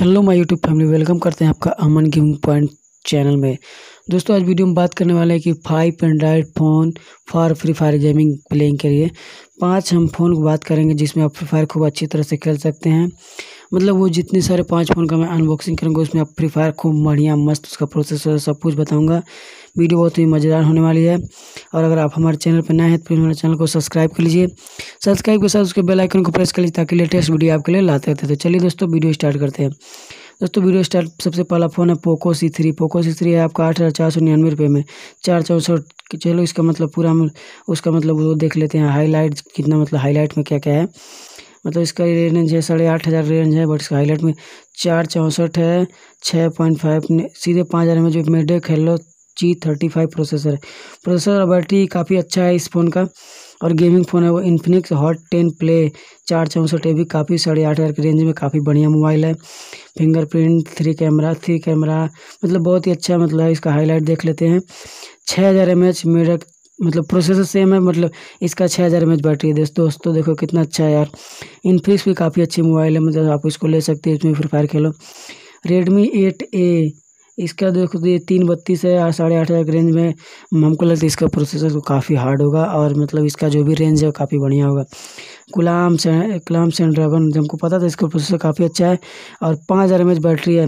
hello my YouTube family welcome करते हैं आपका अमन गेमिंग पॉइंट चैनल में दोस्तों आज वीडियो में बात करने वाले हैं कि five android phone for Free Fire gaming playing के लिए पांच हम फ़ोन की बात करेंगे जिसमें आप फ्री फायर खूब अच्छी तरह से खेल सकते हैं मतलब वो जितने सारे पाँच फ़ोन का मैं अनबॉक्सिंग करूँगा उसमें आप फ्री फायर खूब बढ़िया मस्त उसका प्रोसेसर सब कुछ बताऊँगा वीडियो बहुत ही मज़ेदार होने वाली है और अगर आप हमारे चैनल पर नए हैं तो फिर हमारे चैनल को सब्सक्राइब कर लीजिए सब्सक्राइब के साथ उसके बेल आइकन को प्रेस कर लीजिए ताकि लेटेस्ट वीडियो आपके लिए लाते रहते तो चलिए दोस्तों वीडियो स्टार्ट करते हैं दोस्तों वीडियो स्टार्ट सबसे पहला फ़ोन है Poco C three Poco C three है आपका आठ हज़ार चार सौ निन्यानवे रुपये में चार सौ चलो इसका मतलब पूरा हम उसका मतलब वो देख लेते हैं हाईलाइट कितना मतलब हाईलाइट में क्या क्या है मतलब इसका रेंज है साढ़े आठ हज़ार रेंज है बट इसका हाईलाइट में चार चौंसठ है छः पॉइंट फाइव सीधे पाँच हज़ार में जो MediaTek Helio G thirty five processor है प्रोसेसर और बैटरी काफ़ी अच्छा है इस फ़ोन का और गेमिंग फ़ोन है वो इन्फिनिक्स हॉट टेन प्ले चार चौंसठ ए भी काफ़ी साढ़े आठ हज़ार के रेंज में काफ़ी बढ़िया मोबाइल है fingerprint three camera three camera मतलब बहुत ही अच्छा मतलब इसका हाईलाइट देख लेते हैं छः हज़ार एम एच मेरा मतलब प्रोसेसर सेम है मतलब इसका छः हज़ार एम एच बैटरी है दोस्तों देखो कितना अच्छा है यार इनफिक्स भी काफ़ी अच्छी मोबाइल है मतलब आप इसको ले सकते हैं इसमें फ्री फायर खेलो रेडमी एट ए इसका देखो तो ये तीन बत्तीस है साढ़े आठ हज़ार के रेंज में हमको लगता है इसका प्रोसेसर तो काफ़ी हार्ड होगा और मतलब इसका जो भी रेंज है काफ़ी बढ़िया होगा गुलाम से गुलाम जो हमको पता था इसका प्रोसेसर काफ़ी अच्छा है और पाँच हज़ार एम बैटरी है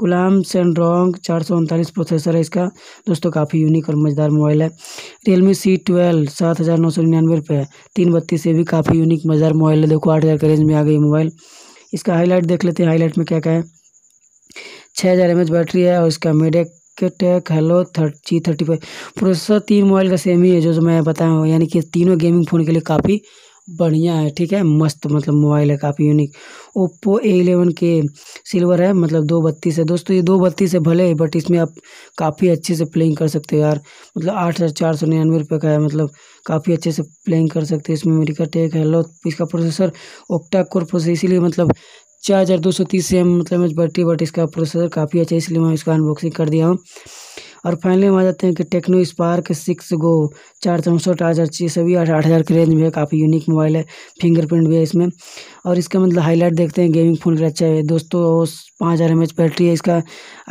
गुलाम सेंड्रॉन्ग चार सौ उनतालीस प्रोसेसर है इसका दोस्तों काफ़ी यूनिक और मज़ेदार मोबाइल है रियलमी सी ट्वेल्व सात हज़ार नौ सौ निन्यानवे रुपये है तीन बत्तीस ये भी काफ़ी यूनिक मज़ेदार मोबाइल है देखो आठ हज़ार के रेंज में आ गई मोबाइल इसका हाईलाइट देख लेते हैं हाईलाइट में क्या क्या है छः हज़ार एम बैटरी है और इसका मेडिक टेक हेलो थर्ट जी थर्टी फाइव प्रोसेसर तीन मोबाइल का सेम ही है जो जो मैं बताया हूँ यानी कि तीनों गेमिंग फ़ोन के लिए काफ़ी बढ़िया है ठीक है मस्त मतलब मोबाइल है काफ़ी unique Oppo A eleven K silver है मतलब दो बत्तीस है दोस्तों ये दो बत्तीस है भले बट इसमें आप काफ़ी अच्छे से प्लेइंग कर सकते हो यार मतलब आठ हज़ार चार सौ निन्यानवे रुपये का है मतलब काफ़ी अच्छे से प्लेइंग कर सकते हो इसमें मेरी का टेक है लो इसका प्रोसेसर ओक्टा कोर प्रोसेसर इसीलिए मतलब चार हज़ार दो सौ तीस से मतलब बैटरी बट इसका प्रोसेसर काफ़ी अच्छा है इसलिए मैं इसका अनबॉक्सिंग कर दिया हूँ और फाइनली हम आ जाते हैं कि टेक्नो स्पार्क सिक्स गो चार चौंसठ आठ हज़ार छः सभी आठ हज़ार की रेंज में है काफ़ी यूनिक मोबाइल है फिंगरप्रिंट भी है इसमें और इसका मतलब हाईलाइट देखते हैं गेमिंग फोन का अच्छा है दोस्तों पाँच हज़ार एम एच बैटरी है इसका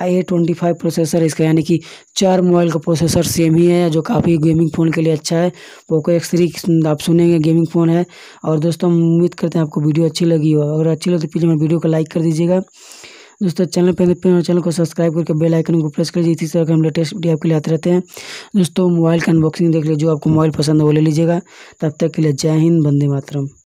I A twenty five processor है इसका यानी कि चार मोबाइल का प्रोसेसर सेम ही है जो काफ़ी गेमिंग फ़ोन के लिए अच्छा है पोको एक्स थ्री आप सुनेंगे गेमिंग फ़ोन है और दोस्तों हम उम्मीद करते हैं आपको वीडियो अच्छी लगी हो अगर अच्छी लगे तो प्लीज़ हमारे वीडियो को लाइक कर दीजिएगा दोस्तों चैनल पर चैनल को सब्सक्राइब करके बेल आइकन को प्रेस करिए इसी तरह के हम लेटेस्ट वीडियो आपके लिए आते रहते हैं दोस्तों मोबाइल का अनबॉक्सिंग देख लीजिए जो आपको मोबाइल पसंद है वो ले लीजिएगा तब तक के लिए जय हिंद बंदे मातरम